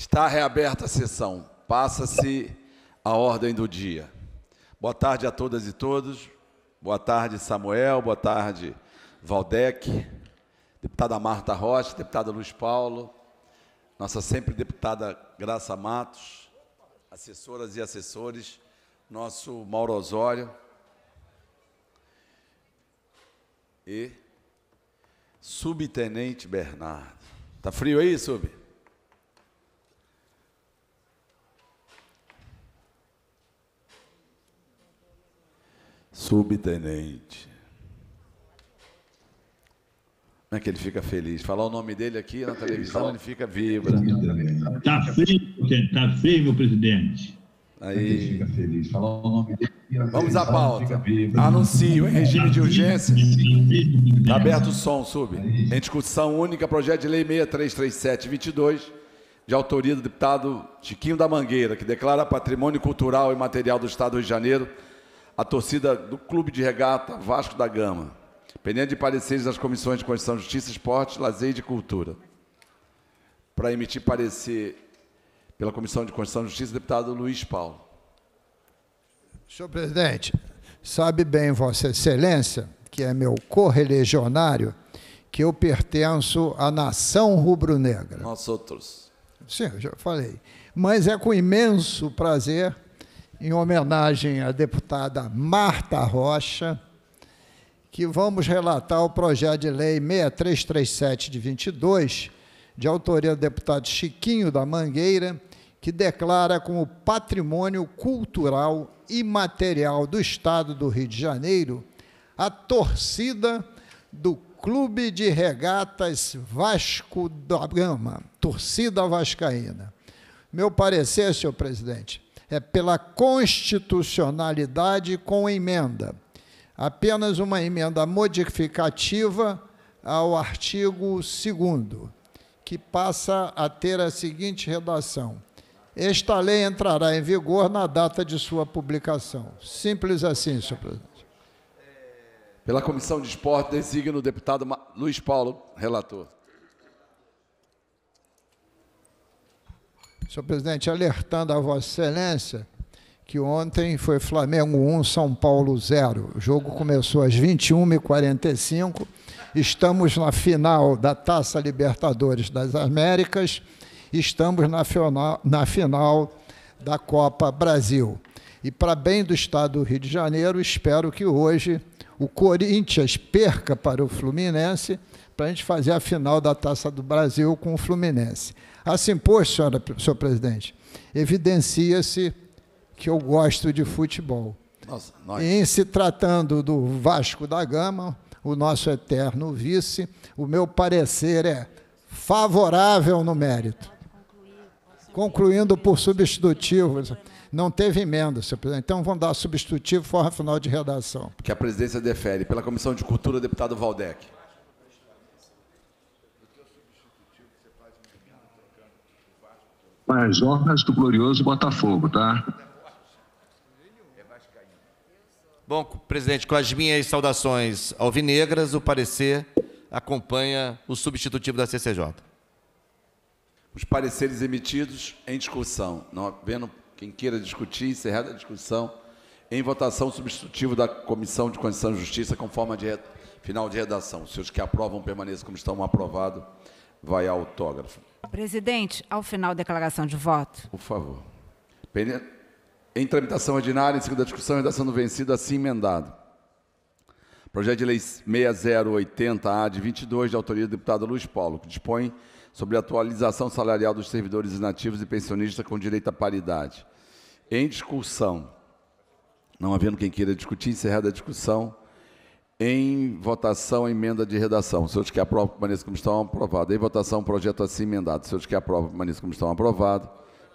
Está reaberta a sessão. Passa-se a ordem do dia. Boa tarde a todas e todos. Boa tarde, Samuel. Boa tarde, Valdec. Deputada Marta Rocha, deputada Luiz Paulo, nossa sempre deputada Graça Matos, assessoras e assessores, nosso Mauro Osório e subtenente Bernardo. Tá frio aí, sub? Subtenente. Como é que ele fica feliz? Falar o nome dele aqui na televisão, ele fica vibra. Tá feio, tá feio, meu presidente. Aí. É fica feliz. Falar o nome dele. Vamos à pauta. Anuncio em regime de urgência. Está aberto o som, sub. Em discussão única, projeto de lei 633722, de autoria do deputado Chiquinho da Mangueira, que declara patrimônio cultural e material do Estado do Rio de Janeiro a torcida do Clube de Regata Vasco da Gama, pendente de pareceres das comissões de Constituição, Justiça, Esporte, Lazer e Cultura. Para emitir parecer pela Comissão de Constituição e Justiça, deputado Luiz Paulo. Senhor presidente, sabe bem Vossa Excelência, que é meu correligionário, que eu pertenço à nação rubro-negra. Nós outros. Sim, eu já falei. Mas é com imenso prazer em homenagem à deputada Marta Rocha, que vamos relatar o projeto de lei 6337 de 22, de autoria do deputado Chiquinho da Mangueira, que declara como patrimônio cultural imaterial do Estado do Rio de Janeiro a torcida do Clube de Regatas Vasco da Gama, torcida vascaína. Meu parecer, senhor presidente, é pela constitucionalidade com emenda. Apenas uma emenda modificativa ao artigo 2 que passa a ter a seguinte redação: Esta lei entrará em vigor na data de sua publicação. Simples assim, senhor presidente. Pela Comissão de Esporte, designa o deputado Luiz Paulo, relator. Senhor presidente, alertando a Vossa Excelência que ontem foi Flamengo 1, São Paulo 0. O jogo começou às 21h45. Estamos na final da Taça Libertadores das Américas. Estamos na final, na final da Copa Brasil. E, para bem do estado do Rio de Janeiro, espero que hoje o Corinthians perca para o Fluminense para a gente fazer a final da Taça do Brasil com o Fluminense. Assim, pois, senhora, senhor presidente, evidencia-se que eu gosto de futebol. Nossa, nós... Em se tratando do Vasco da Gama, o nosso eterno vice, o meu parecer é favorável no mérito. Concluindo por substitutivo. Não teve emenda, senhor presidente. Então vamos dar substitutivo, forma final de redação. Que a presidência defere. Pela Comissão de Cultura, deputado Valdec. para as honras do glorioso Botafogo, tá? Bom, presidente, com as minhas saudações alvinegras, o parecer acompanha o substitutivo da CCJ. Os pareceres emitidos em discussão, não havendo quem queira discutir, encerrada a discussão, em votação substitutivo da Comissão de Constituição e Justiça, conforme a de, final de redação. Se os que aprovam permaneçam como estão, aprovado vai ao autógrafo. Presidente, ao final, declaração de voto. Por favor. Em tramitação ordinária, em segunda discussão, sendo vencida, assim emendado. Projeto de Lei 6080-A de 22, de autoria do deputado Luiz Paulo, que dispõe sobre a atualização salarial dos servidores inativos e pensionistas com direito à paridade. Em discussão, não havendo quem queira discutir, encerrada a discussão, em votação, emenda de redação. Os senhores que aprovam, permaneçam como estão, aprovado. Em votação, projeto assim emendado. Os senhores que aprovam, permaneçam como estão, aprovado.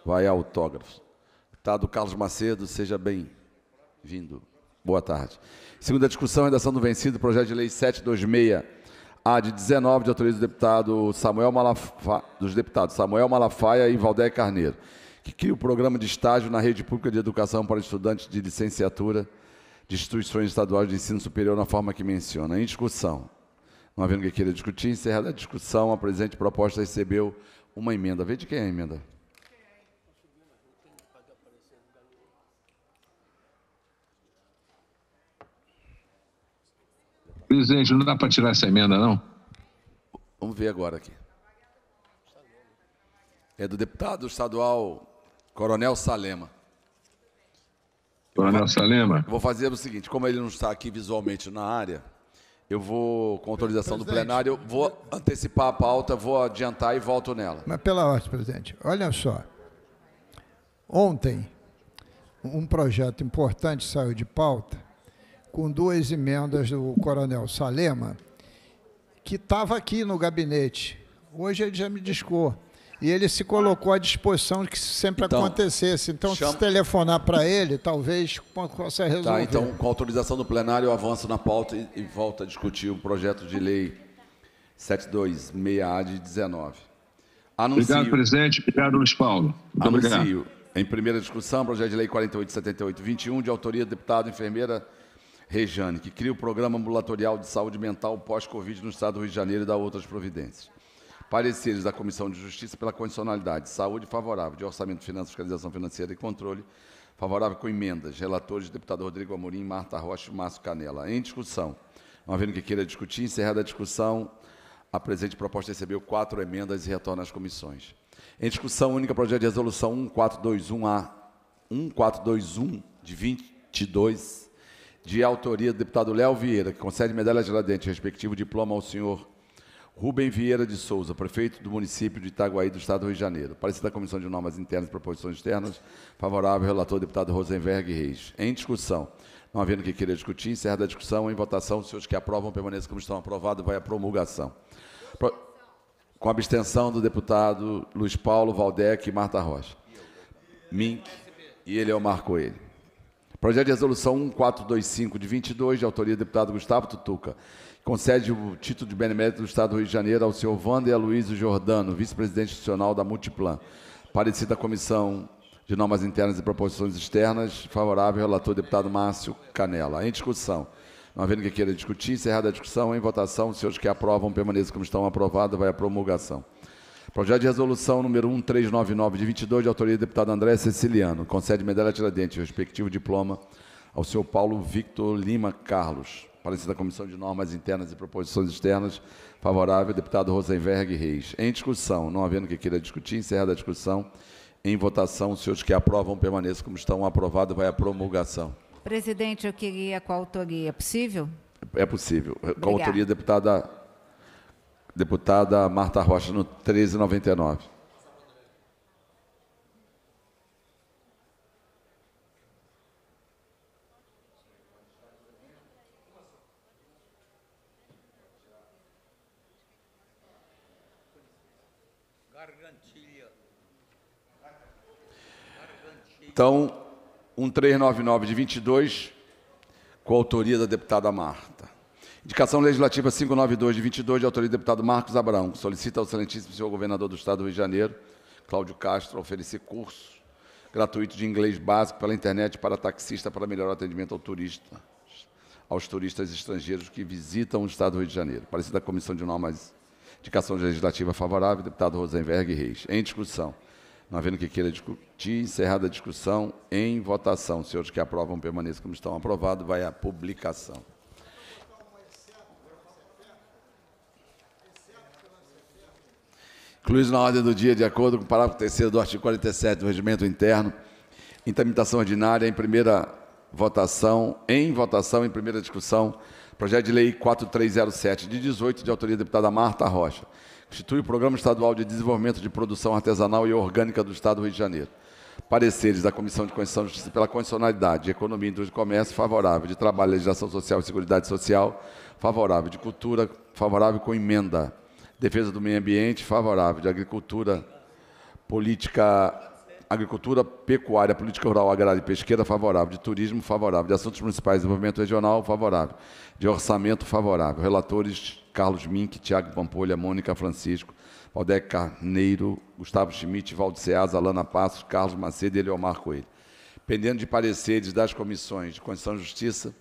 Vai autógrafo. Deputado Carlos Macedo, seja bem-vindo. Boa tarde. Segunda discussão, redação do vencido, projeto de lei 726, A de 19, de autoria do deputado Samuel Malafaia, dos deputados Samuel Malafaia e Valdé Carneiro, que cria o programa de estágio na rede pública de educação para estudantes de licenciatura de instituições estaduais de ensino superior na forma que menciona. Em discussão. Não havendo que queira discutir, encerrada a discussão, a presente proposta recebeu uma emenda. Vê de quem é a emenda? Presidente, não dá para tirar essa emenda, não? Vamos ver agora aqui. É do deputado estadual Coronel Salema. Coronel Salema. Vou fazer o seguinte, como ele não está aqui visualmente na área, eu vou, com autorização presidente, do plenário, vou antecipar a pauta, vou adiantar e volto nela. Mas pela ordem, presidente, olha só. Ontem, um projeto importante saiu de pauta com duas emendas do coronel Salema, que estava aqui no gabinete. Hoje ele já me discou. E ele se colocou à disposição de que isso sempre então, acontecesse. Então, chama... se telefonar para ele, talvez possa resolver. Tá, então, com autorização do plenário, eu avanço na pauta e, e volto a discutir o projeto de lei 726A de 19. Anuncio, obrigado, presidente. Obrigado, Luiz Paulo. anuncio, obrigado. em primeira discussão, projeto de lei 4878-21, de autoria do deputado enfermeira Rejane, que cria o Programa Ambulatorial de Saúde Mental Pós-Covid no Estado do Rio de Janeiro e dá outras providências. Pareceres da Comissão de Justiça pela condicionalidade. Saúde favorável. De Orçamento, Finanças, Fiscalização Financeira e Controle favorável com emendas. Relatores, deputado Rodrigo Amorim, Marta Rocha e Márcio Canela. Em discussão. Não havendo que queira discutir, encerrada a discussão, a presente proposta recebeu quatro emendas e retorna às comissões. Em discussão única, projeto de resolução 1421A, 1421 de 22, de autoria do deputado Léo Vieira, que concede medalha de ladente, respectivo diploma ao senhor Rubem Vieira de Souza, prefeito do município de Itaguaí, do Estado do Rio de Janeiro. Parecer da Comissão de Normas Internas e Proposições Externas, favorável relator deputado Rosenberg Reis. Em discussão. Não havendo que queira discutir, encerra a discussão. Em votação, os senhores que aprovam permaneçam como estão aprovados, vai à promulgação. Pro... Com abstenção do deputado Luiz Paulo Valdec e Marta Rocha. Mink e ele é o Marco ele. Projeto de resolução 1425 de 22, de autoria do deputado Gustavo Tutuca concede o título de benemérito do Estado do Rio de Janeiro ao senhor Wander Aloysio Jordano, vice-presidente institucional da Multiplan. Parecida à Comissão de Normas Internas e Proposições Externas, favorável ao relator deputado Márcio Canela. Em discussão. Não havendo que queira discutir, encerrada a discussão, em votação, os senhores que aprovam permaneçam como estão aprovados, vai à promulgação. Projeto de resolução número 1399 de 22, de autoria do deputado André Ceciliano. Concede medalha Tiradentes, respectivo diploma, ao senhor Paulo Victor Lima Carlos parecer da Comissão de Normas Internas e Proposições Externas, favorável, deputado Rosenberg Reis. Em discussão, não havendo que queira discutir, encerra a discussão, em votação, os senhores que aprovam permaneçam como estão, aprovado vai à promulgação. Presidente, eu queria com a autoria, é possível? É possível. Obrigada. Com a autoria, deputada, deputada Marta Rocha, no 1399. Então, um 399 de 22, com a autoria da deputada Marta. Indicação legislativa 592 de 22, de autoria do deputado Marcos Abraão, que solicita ao excelentíssimo senhor governador do Estado do Rio de Janeiro, Cláudio Castro, oferecer curso gratuito de inglês básico pela internet para taxista para melhor atendimento ao turista, aos turistas estrangeiros que visitam o Estado do Rio de Janeiro. Parecida da comissão de normas, indicação legislativa favorável, deputado Rosenberg Reis. Em discussão. Não havendo que queira discutir, encerrada a discussão em votação. Os senhores que aprovam permaneçam como estão aprovados, vai à publicação. Incluído na ordem do dia, de acordo com o parágrafo 3 do artigo 47 do Regimento Interno, intermitação ordinária, em primeira votação, em votação, em primeira discussão, projeto de lei 4307, de 18, de autoria da deputada Marta Rocha institui o Programa Estadual de Desenvolvimento de Produção Artesanal e Orgânica do Estado do Rio de Janeiro. Pareceres da Comissão de Constituição e Justiça pela Constitucionalidade, Economia, Indústria e Comércio, favorável, de Trabalho, Legislação Social e Seguridade Social, favorável, de Cultura, favorável com emenda, Defesa do Meio Ambiente, favorável, de Agricultura, Política Agricultura, Pecuária, Política Rural, Agrária e Pesqueira, favorável. De Turismo, favorável. De Assuntos Municipais e Desenvolvimento Regional, favorável. De Orçamento, favorável. Relatores, Carlos Mink, Tiago Pampolha, Mônica Francisco, Valdec Carneiro, Gustavo Schmidt, Valde Alana Passos, Carlos Macedo e Eliomar Coelho. Pendendo de pareceres das comissões de Constituição e Justiça,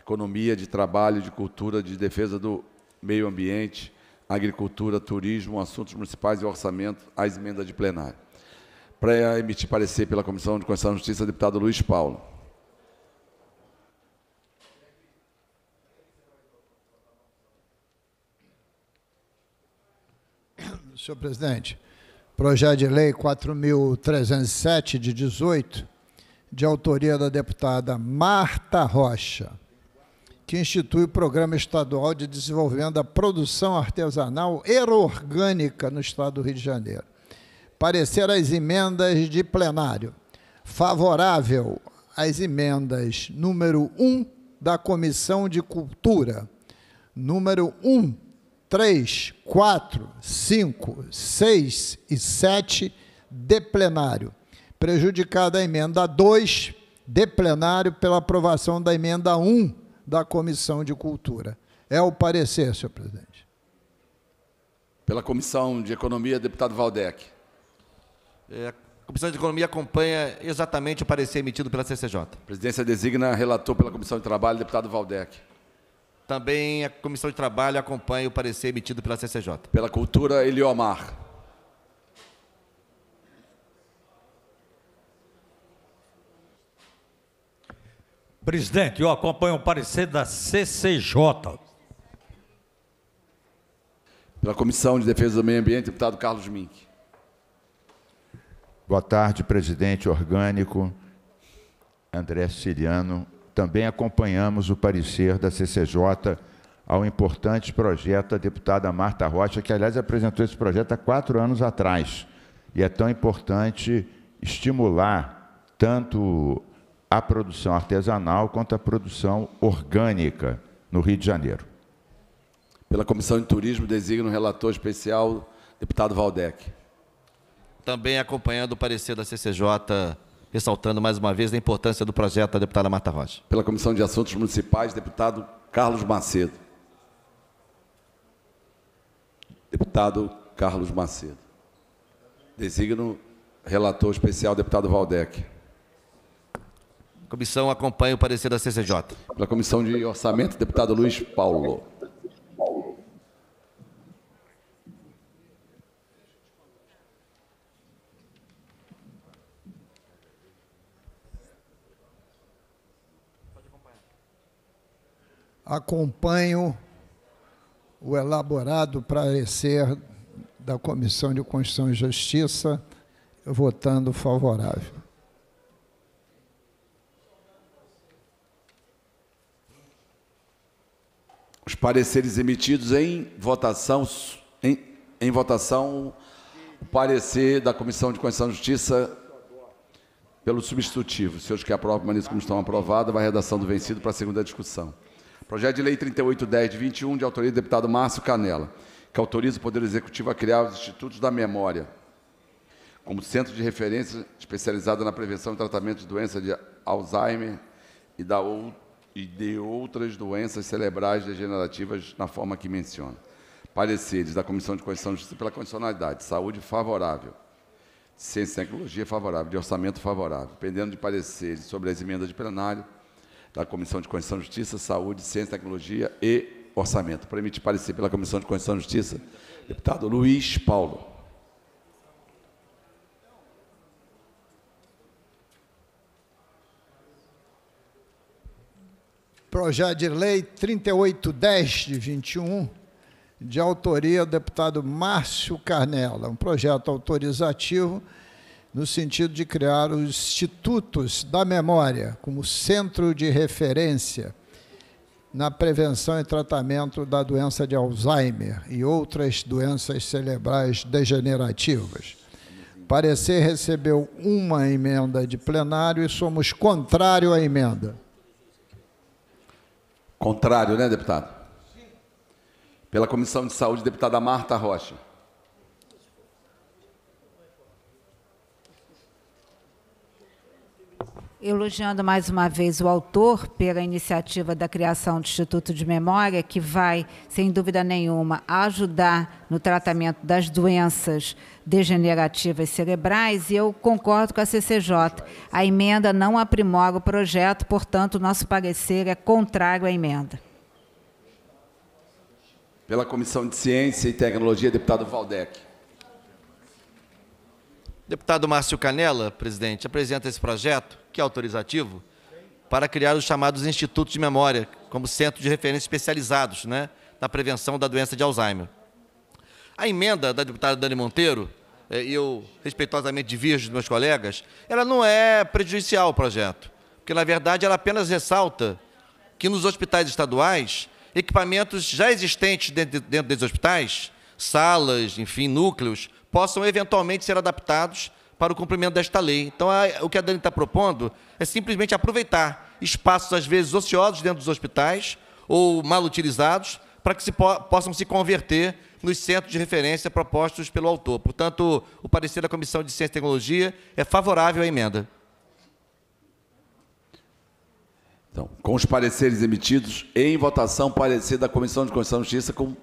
Economia, de Trabalho, de Cultura, de Defesa do Meio Ambiente, Agricultura, Turismo, Assuntos Municipais e Orçamento, as emendas de plenário. Para emitir parecer pela Comissão de Constituição e Justiça, deputado Luiz Paulo. senhor presidente. Projeto de lei 4.307, de 18, de autoria da deputada Marta Rocha, que institui o Programa Estadual de Desenvolvimento da Produção Artesanal Erorgânica no Estado do Rio de Janeiro. Parecer as emendas de plenário. Favorável às emendas número 1 da Comissão de Cultura, número 1 3, 4, 5, 6 e 7 de plenário. Prejudicada a emenda 2 de plenário pela aprovação da emenda 1 da Comissão de Cultura. É o parecer, senhor presidente. Pela Comissão de Economia, deputado Valdec. É, a Comissão de Economia acompanha exatamente o parecer emitido pela CCJ. A presidência designa relator pela Comissão de Trabalho, deputado Valdec. Também a Comissão de Trabalho acompanha o parecer emitido pela CCJ. Pela Cultura, Eliomar. Presidente, eu acompanho o parecer da CCJ. Pela Comissão de Defesa do Meio Ambiente, deputado Carlos Mink. Boa tarde, presidente orgânico André Siriano, também acompanhamos o parecer da CCJ ao importante projeto da deputada Marta Rocha, que, aliás, apresentou esse projeto há quatro anos atrás. E é tão importante estimular tanto a produção artesanal quanto a produção orgânica no Rio de Janeiro. Pela Comissão de Turismo, designo o relator especial, deputado Valdec. Também acompanhando o parecer da CCJ ressaltando mais uma vez a importância do projeto da deputada Marta Rocha. Pela Comissão de Assuntos Municipais, deputado Carlos Macedo. Deputado Carlos Macedo. Designo relator especial, deputado Valdec. comissão acompanha o parecer da CCJ. Pela Comissão de Orçamento, deputado Luiz Paulo. acompanho o elaborado parecer da Comissão de Constituição e Justiça, votando favorável. Os pareceres emitidos em votação, em, em votação, o parecer da Comissão de Constituição e Justiça pelo substitutivo. Se que aprovam permaneçam como estão aprovadas, vai a redação do vencido para a segunda discussão. Projeto de Lei 3810 de 21, de autoria do deputado Márcio Canela, que autoriza o Poder Executivo a criar os Institutos da Memória como centro de referência especializado na prevenção e tratamento de doenças de Alzheimer e, da, e de outras doenças cerebrais degenerativas na forma que menciona. Pareceres da Comissão de Constituição e Justiça pela condicionalidade, saúde favorável, ciência e tecnologia favorável, de orçamento favorável, pendendo de pareceres sobre as emendas de plenário, da Comissão de Constituição, Justiça, Saúde, Ciência, Tecnologia e Orçamento. Para emitir parecer pela Comissão de Constituição, e Justiça, deputado Luiz Paulo. Projeto de Lei 3810 de 21, de autoria do deputado Márcio Carnela, um projeto autorizativo no sentido de criar os institutos da memória como centro de referência na prevenção e tratamento da doença de Alzheimer e outras doenças cerebrais degenerativas. Parecer recebeu uma emenda de plenário e somos contrário à emenda. Contrário, né, deputado? Pela Comissão de Saúde, deputada Marta Rocha. Elogiando mais uma vez o autor pela iniciativa da criação do Instituto de Memória, que vai, sem dúvida nenhuma, ajudar no tratamento das doenças degenerativas cerebrais, e eu concordo com a CCJ. A emenda não aprimora o projeto, portanto, nosso parecer é contrário à emenda. Pela Comissão de Ciência e Tecnologia, deputado Valdec. Deputado Márcio Canela, presidente, apresenta esse projeto, que é autorizativo, para criar os chamados institutos de memória, como centro de referência especializados né, na prevenção da doença de Alzheimer. A emenda da deputada Dani Monteiro, eh, e eu respeitosamente divirjo dos meus colegas, ela não é prejudicial ao projeto, porque, na verdade, ela apenas ressalta que nos hospitais estaduais, equipamentos já existentes dentro, dentro desses hospitais salas, enfim, núcleos, possam eventualmente ser adaptados para o cumprimento desta lei. Então, a, é, o que a Dani está propondo é simplesmente aproveitar espaços, às vezes, ociosos dentro dos hospitais ou mal utilizados, para que se po possam se converter nos centros de referência propostos pelo autor. Portanto, o parecer da Comissão de Ciência e Tecnologia é favorável à emenda. Então, com os pareceres emitidos, em votação, parecer da Comissão de Constituição e Justiça com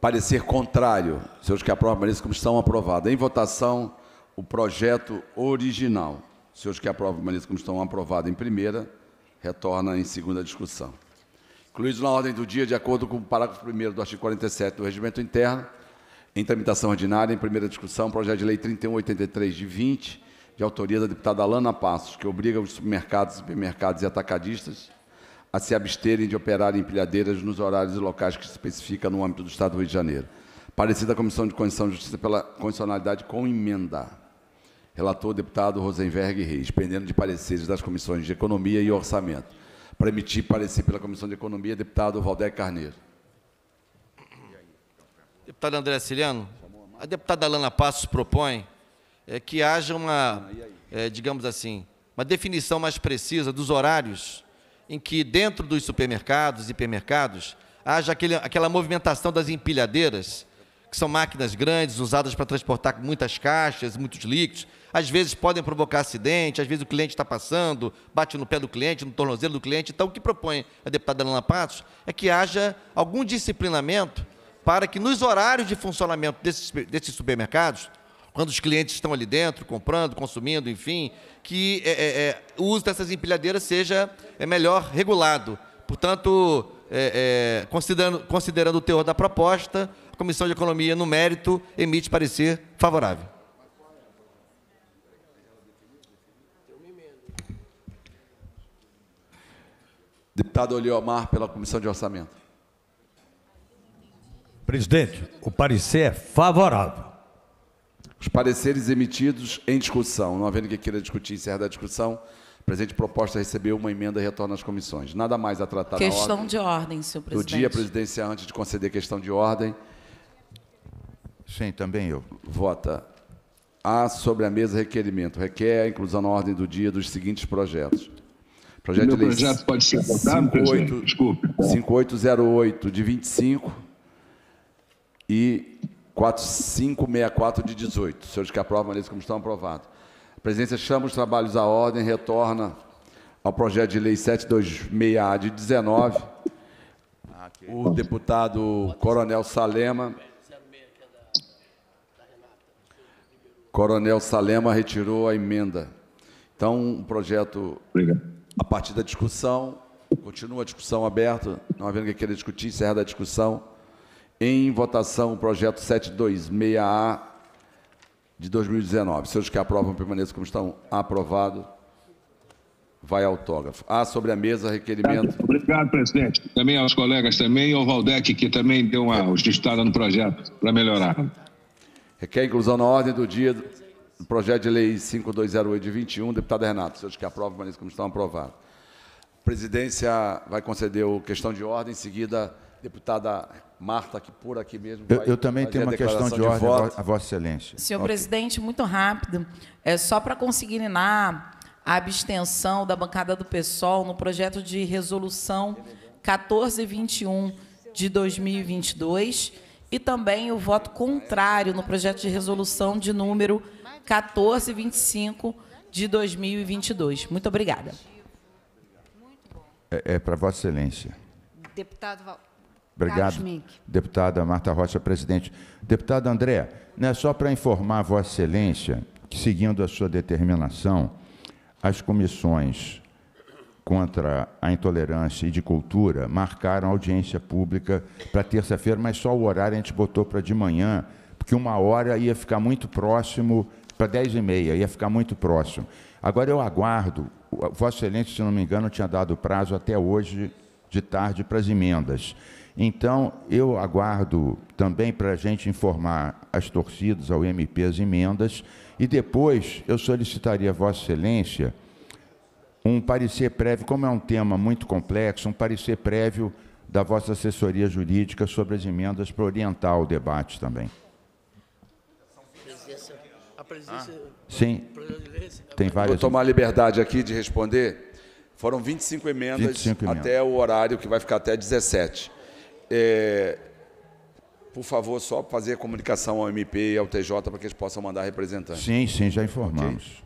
Parecer contrário. Senhores que aprovam, permaneçam como estão aprovados. Em votação, o projeto original. Senhores que aprovam, permaneçam como estão aprovados em primeira, retorna em segunda discussão. Incluído na ordem do dia, de acordo com o parágrafo 1 do artigo 47 do Regimento Interno, em tramitação ordinária, em primeira discussão, projeto de lei 3183 de 20, de autoria da deputada Alana Passos, que obriga os supermercados, supermercados e atacadistas a se absterem de operar empilhadeiras nos horários e locais que especifica no âmbito do Estado do Rio de Janeiro. Parecida à Comissão de Constituição e Justiça pela condicionalidade com emenda. Relator deputado Rosenberg Reis, pendendo de pareceres das comissões de Economia e Orçamento. Para emitir parecer pela Comissão de Economia, deputado Valdec Carneiro. Deputado André Siliano, a deputada Alana Passos propõe é, que haja uma, é, digamos assim, uma definição mais precisa dos horários em que dentro dos supermercados e hipermercados haja aquele, aquela movimentação das empilhadeiras, que são máquinas grandes usadas para transportar muitas caixas, muitos líquidos. Às vezes podem provocar acidente, às vezes o cliente está passando, bate no pé do cliente, no tornozelo do cliente. Então, o que propõe a deputada Ana Passos é que haja algum disciplinamento para que nos horários de funcionamento desses, desses supermercados quando os clientes estão ali dentro, comprando, consumindo, enfim, que é, é, é o uso dessas empilhadeiras seja é melhor regulado. Portanto, é, é, considerando, considerando o teor da proposta, a Comissão de Economia, no mérito, emite parecer favorável. Deputado Oliomar, pela Comissão de Orçamento. Presidente, o parecer é favorável. Os pareceres emitidos em discussão. Não havendo que queira discutir, encerra a discussão. A presente proposta recebeu uma emenda e retorna às comissões. Nada mais a tratar Questão ordem de ordem, senhor presidente. Do dia, presidência, antes de conceder questão de ordem. Sim, também eu. Vota. Há sobre a mesa requerimento. Requer a inclusão na ordem do dia dos seguintes projetos. Projeto Meu de lei projeto pode ser votado, Desculpe. 5808 de 25 e 4564 de 18. Os senhores que aprovam, permaneçam como estão aprovados. A presidência chama os trabalhos à ordem, retorna ao projeto de lei 726A de 19. O deputado Coronel Salema. Coronel Salema retirou a emenda. Então, o projeto, a partir da discussão, continua a discussão aberta, não havendo que queira discutir, encerra a discussão. Em votação, o projeto 726A de 2019. Seus que aprovam permaneçam como estão. Aprovado. Vai autógrafo. Há sobre a mesa requerimento. Obrigado, presidente. Também aos colegas também e ao Valdec, que também deu uma ajustada no projeto para melhorar. Requer inclusão na ordem do dia do projeto de lei 5208 de 21, deputado Renato. Seus que aprovam permaneçam como estão. Aprovado. A presidência vai conceder o questão de ordem, em seguida deputada Marta, que por aqui mesmo. Eu, eu também tenho uma questão de, de ordem, voto. a Vossa Excelência. Senhor okay. presidente, muito rápido. É só para consignar a abstenção da bancada do PSOL no projeto de resolução 1421 de 2022 e também o voto contrário no projeto de resolução de número 1425 de 2022. Muito obrigada. É, é para Vossa Excelência. Deputado Val... Obrigado, deputada Marta Rocha, presidente. Deputado André, né, só para informar Vossa Excelência que, seguindo a sua determinação, as comissões contra a intolerância e de cultura marcaram audiência pública para terça-feira, mas só o horário a gente botou para de manhã, porque uma hora ia ficar muito próximo, para dez e meia, ia ficar muito próximo. Agora eu aguardo, Vossa Excelência, se não me engano, tinha dado prazo até hoje de tarde para as emendas. Então, eu aguardo também para a gente informar as torcidas, ao MP, as emendas, e depois eu solicitaria a Vossa Excelência um parecer prévio, como é um tema muito complexo, um parecer prévio da vossa assessoria jurídica sobre as emendas para orientar o debate também. A presidência, ah, sim, tem várias. Vou tomar a liberdade aqui de responder. Foram 25 emendas 25 emendas. até o horário que vai ficar até 17. É, por favor, só fazer comunicação ao MP e ao TJ para que eles possam mandar representantes. Sim, sim, já informamos.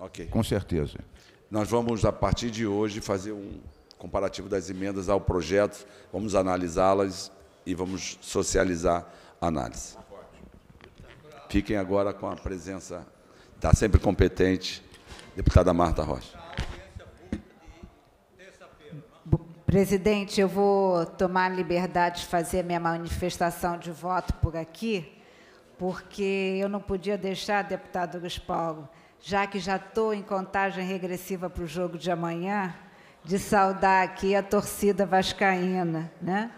Ok. Com certeza. Nós vamos, a partir de hoje, fazer um comparativo das emendas ao projeto, vamos analisá-las e vamos socializar a análise. Fiquem agora com a presença, está sempre competente, deputada Marta Rocha. Presidente, eu vou tomar liberdade de fazer minha manifestação de voto por aqui, porque eu não podia deixar, deputado Luiz Paulo, já que já estou em contagem regressiva para o jogo de amanhã, de saudar aqui a torcida vascaína, né?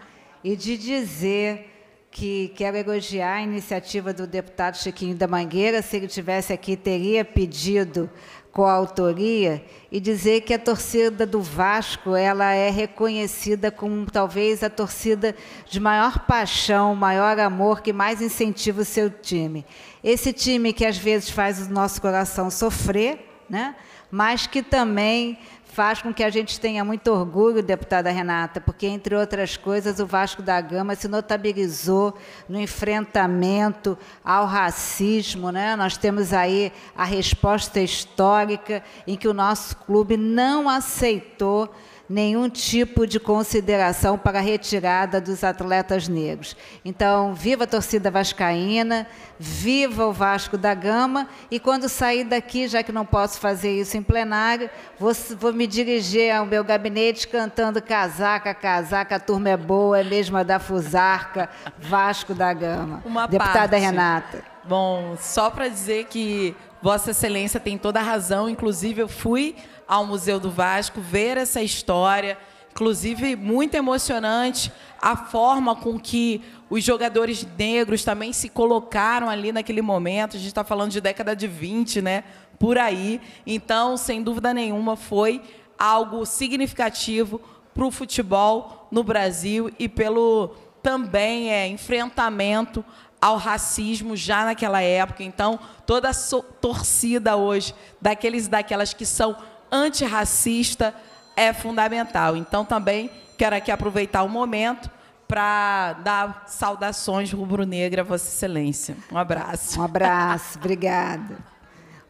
E de dizer que quero elogiar a iniciativa do deputado Chiquinho da Mangueira. Se ele tivesse aqui, teria pedido coautoria e dizer que a torcida do Vasco ela é reconhecida como talvez a torcida de maior paixão, maior amor, que mais incentiva o seu time. Esse time que às vezes faz o nosso coração sofrer, né? mas que também faz com que a gente tenha muito orgulho, deputada Renata, porque, entre outras coisas, o Vasco da Gama se notabilizou no enfrentamento ao racismo. Né? Nós temos aí a resposta histórica em que o nosso clube não aceitou nenhum tipo de consideração para a retirada dos atletas negros. Então, viva a torcida vascaína, viva o Vasco da Gama e quando sair daqui, já que não posso fazer isso em plenário, vou, vou me dirigir ao meu gabinete cantando casaca, casaca, a turma é boa, é mesma da Fusarca, Vasco da Gama. Uma Deputada parte. Renata. Bom, só para dizer que Vossa Excelência tem toda a razão. Inclusive, eu fui ao Museu do Vasco ver essa história. Inclusive, muito emocionante a forma com que os jogadores negros também se colocaram ali naquele momento. A gente está falando de década de 20, né? Por aí. Então, sem dúvida nenhuma, foi algo significativo para o futebol no Brasil e pelo também é, enfrentamento ao racismo já naquela época. Então, toda a so torcida hoje daqueles e daquelas que são antirracista é fundamental. Então, também quero aqui aproveitar o momento para dar saudações rubro-negra a Vossa Excelência. Um abraço. Um abraço, obrigada.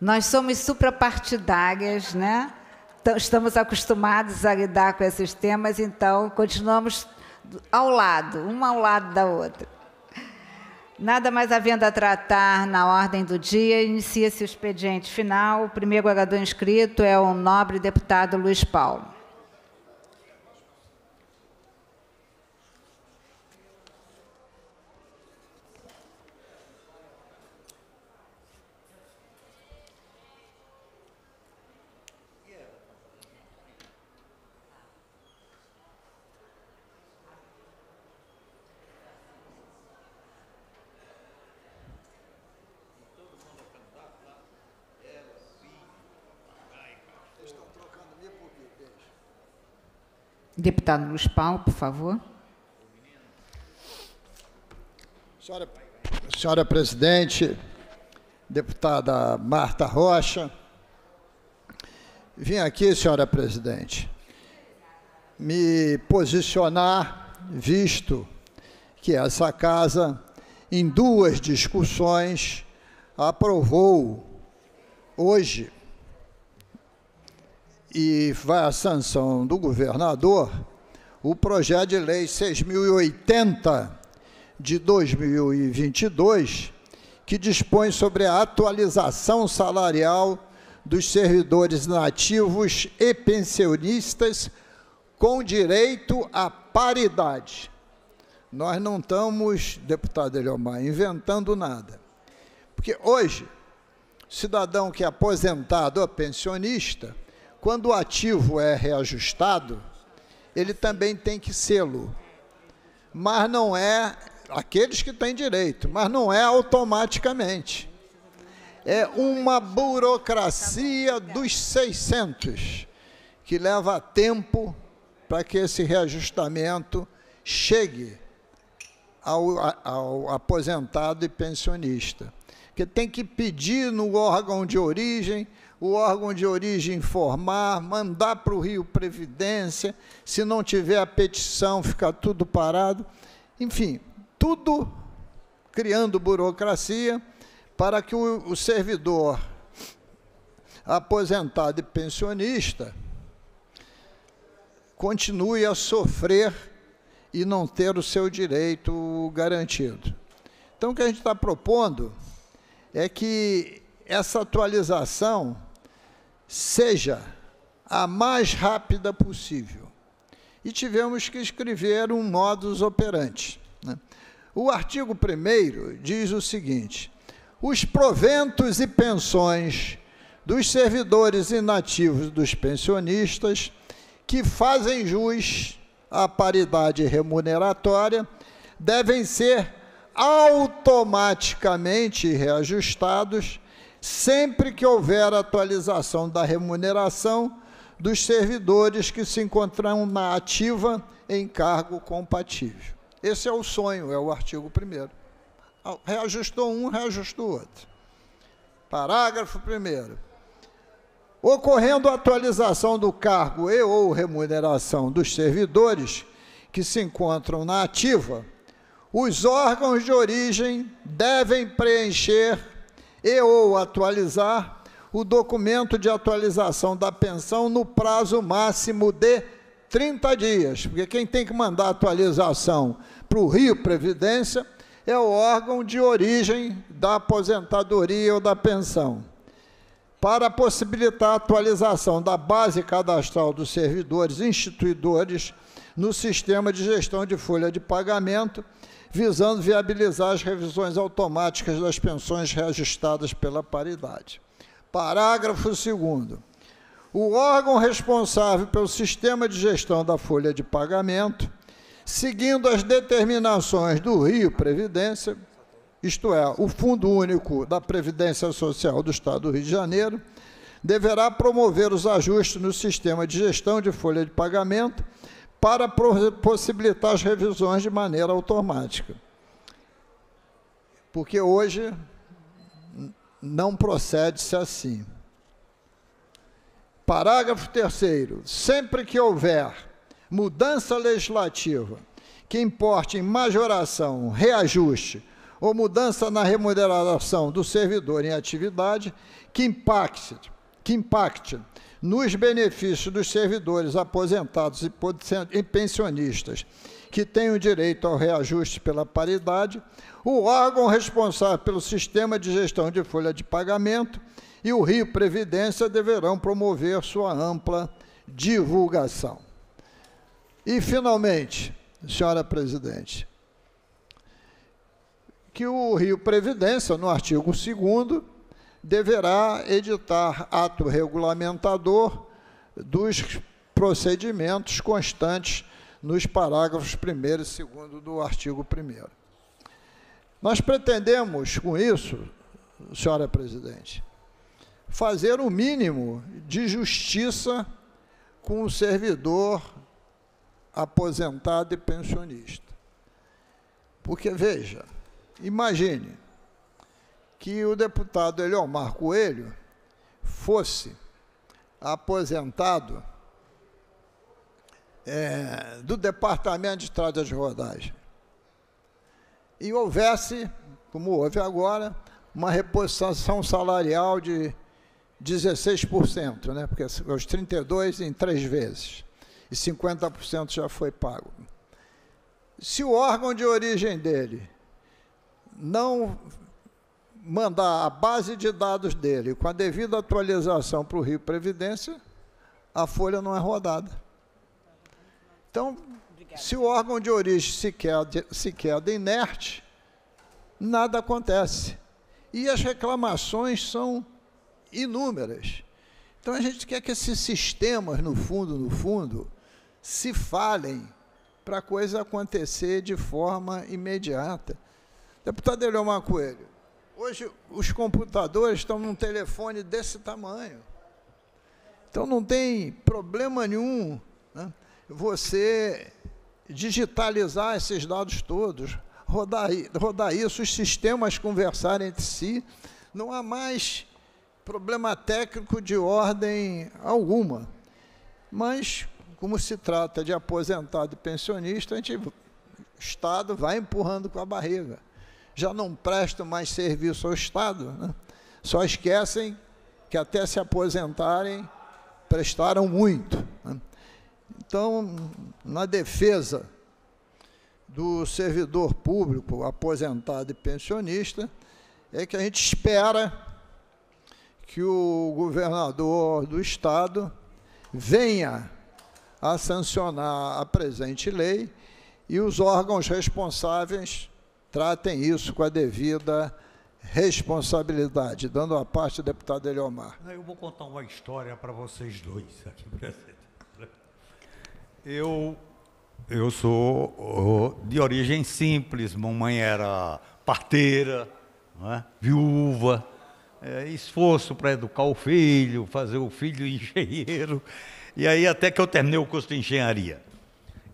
Nós somos suprapartidárias, né? Estamos acostumados a lidar com esses temas, então continuamos ao lado, uma ao lado da outra. Nada mais havendo a tratar na ordem do dia, inicia-se o expediente final. O primeiro orador inscrito é o nobre deputado Luiz Paulo. Deputado Luiz Paulo, por favor. Senhora, senhora Presidente, deputada Marta Rocha, vim aqui, senhora Presidente, me posicionar, visto que essa casa, em duas discussões, aprovou hoje e vai à sanção do governador o projeto de lei 6080 de 2022, que dispõe sobre a atualização salarial dos servidores nativos e pensionistas com direito à paridade. Nós não estamos, deputado Eliomar, inventando nada. Porque hoje, cidadão que é aposentado ou pensionista, quando o ativo é reajustado, ele também tem que sê-lo. Mas não é aqueles que têm direito, mas não é automaticamente. É uma burocracia dos 600 que leva tempo para que esse reajustamento chegue ao, ao, aposentado e pensionista, que tem que pedir no órgão de origem, o órgão de origem informar, mandar para o Rio Previdência, se não tiver a petição, fica tudo parado. Enfim, tudo criando burocracia para que o, o servidor aposentado e pensionista continue a sofrer e não ter o seu direito garantido. Então, o que a gente está propondo é que essa atualização seja a mais rápida possível. E tivemos que escrever um modus operandi. Né? O artigo 1 diz o seguinte: os proventos e pensões dos servidores inativos dos pensionistas que fazem jus à paridade remuneratória devem ser automaticamente reajustados sempre que houver atualização da remuneração dos servidores que se encontram na ativa em cargo compatível. Esse é o sonho, é o artigo 1. Reajustou um, reajustou outro. Parágrafo 1. Ocorrendo atualização do cargo e ou remuneração dos servidores que se encontram na ativa, os órgãos de origem devem preencher e ou atualizar o documento de atualização da pensão no prazo máximo de 30 dias, porque quem tem que mandar atualização para o Rio Previdência é o órgão de origem da aposentadoria ou da pensão. Para possibilitar a atualização da base cadastral dos servidores instituidores no sistema de gestão de folha de pagamento visando viabilizar as revisões automáticas das pensões reajustadas pela paridade. Parágrafo 2. O órgão responsável pelo sistema de gestão da folha de pagamento, seguindo as determinações do Rio Previdência, isto é, o Fundo Único da Previdência Social do Estado do Rio de Janeiro, deverá promover os ajustes no sistema de gestão de folha de pagamento para possibilitar as revisões de maneira automática. Porque hoje não procede-se assim. Parágrafo 3. Sempre que houver mudança legislativa que importe em majoração, reajuste ou mudança na remuneração do servidor em atividade que impacte, que impacte nos benefícios dos servidores aposentados e pensionistas que tenham direito ao reajuste pela paridade, o órgão responsável pelo sistema de gestão de folha de pagamento e o Rio Previdência deverão promover sua ampla divulgação. E, finalmente, senhora presidente, que o Rio Previdência, no artigo 2 deverá editar ato regulamentador dos procedimentos constantes nos parágrafos 1 e 2 do artigo 1. Nós pretendemos, com isso, senhora presidente, fazer o um mínimo de justiça com o servidor aposentado e pensionista. Porque, veja, imagine, que o deputado Eliomar Coelho fosse aposentado é, do Departamento de Estradas de Rodagem e houvesse, como houve agora, uma reposição salarial de 16%, né? porque os 32 em três vezes, e 50% já foi pago. Se o órgão de origem dele não mandar a base de dados dele com a devida atualização para o Rio Previdência, a folha não é rodada. Então, se o órgão de origem se queda, se queda inerte, nada acontece. E as reclamações são inúmeras. Então a gente quer que esses sistemas, no fundo, no fundo, se falem para a coisa acontecer de forma imediata. Deputado Eliomar Coelho, Hoje os computadores estão num telefone desse tamanho. Então não tem problema nenhum né, você digitalizar esses dados todos, rodar, rodar isso, os sistemas conversarem entre si. Não há mais problema técnico de ordem alguma. Mas, como se trata de aposentado e pensionista, a gente, o Estado vai empurrando com a barriga já não prestam mais serviço ao Estado. Né? Só esquecem que até se aposentarem prestaram muito. Né? Então, na defesa do servidor público, aposentado e pensionista, é que a gente espera que o governador do Estado venha a sancionar a presente lei e os órgãos responsáveis Tratem isso com a devida responsabilidade. Dando a parte, deputado Eliomar. Eu vou contar uma história para vocês dois aqui presentes. Eu, eu sou de origem simples, mamãe era parteira, é? viúva, é, esforço para educar o filho, fazer o filho engenheiro. E aí até que eu terminei o curso de engenharia.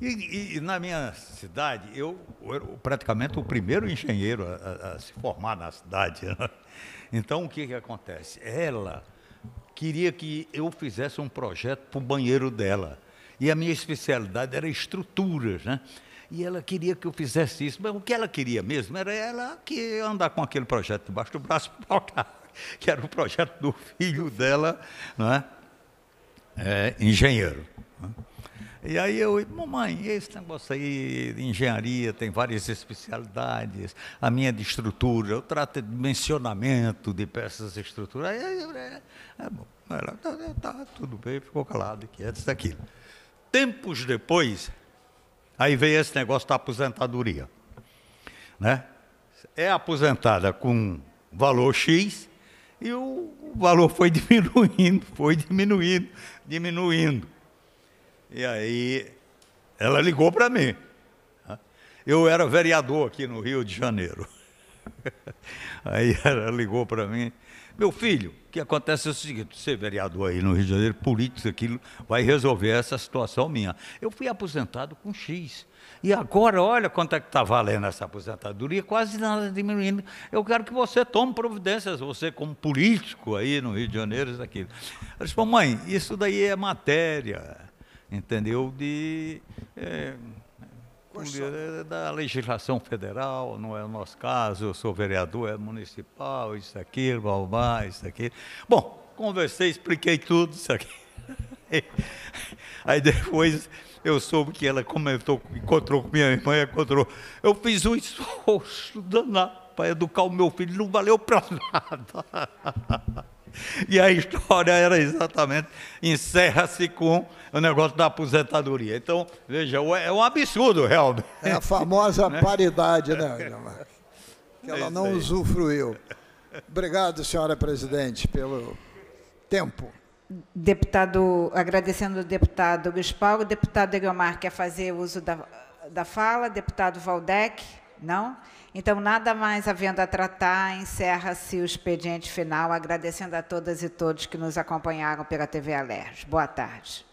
E, e, na minha cidade, eu, eu era praticamente o primeiro engenheiro a, a, a se formar na cidade. Né? Então, o que, que acontece? Ela queria que eu fizesse um projeto para o banheiro dela. E a minha especialidade era estruturas, né? E ela queria que eu fizesse isso, mas o que ela queria mesmo era ela que andar com aquele projeto debaixo do braço para tocar, que era o projeto do filho dela, né? É, engenheiro. Né? E aí eu, mamãe, esse negócio aí de engenharia tem várias especialidades, a minha é de estrutura, eu trato de dimensionamento de peças estrutura Aí, é, é bom. Ela, tá, tá, tá tudo bem, ficou calado, é isso daquilo. Tempos depois, aí veio esse negócio da aposentadoria. Né? É aposentada com valor X e o valor foi diminuindo, foi diminuindo, diminuindo. E aí ela ligou para mim. Eu era vereador aqui no Rio de Janeiro. Aí ela ligou para mim, meu filho, o que acontece é o seguinte, ser vereador aí no Rio de Janeiro, político, aquilo, vai resolver essa situação minha. Eu fui aposentado com X. E agora, olha quanto é que está valendo essa aposentadoria, quase nada diminuindo. Eu quero que você tome providências, você como político aí no Rio de Janeiro, isso aquilo. Ela disse, mãe, isso daí é matéria entendeu? De é, é, da legislação federal, não é o nosso caso, eu sou vereador, é municipal, isso aqui, blá, isso aqui. Bom, conversei, expliquei tudo isso aqui. Aí depois eu soube que ela comentou, encontrou com minha irmã, encontrou. Eu fiz um esforço danado para educar o meu filho, não valeu para nada. E a história era exatamente, encerra-se com o negócio da aposentadoria. Então, veja, é um é absurdo realmente. É a famosa né? paridade, né, Que ela é não usufruiu. Obrigado, senhora presidente, pelo tempo. Deputado, agradecendo o deputado Bispal, o deputado Guilmar quer fazer uso da, da fala, deputado Valdec, não? Não. Então, nada mais havendo a tratar, encerra-se o expediente final, agradecendo a todas e todos que nos acompanharam pela TV Alerj. Boa tarde.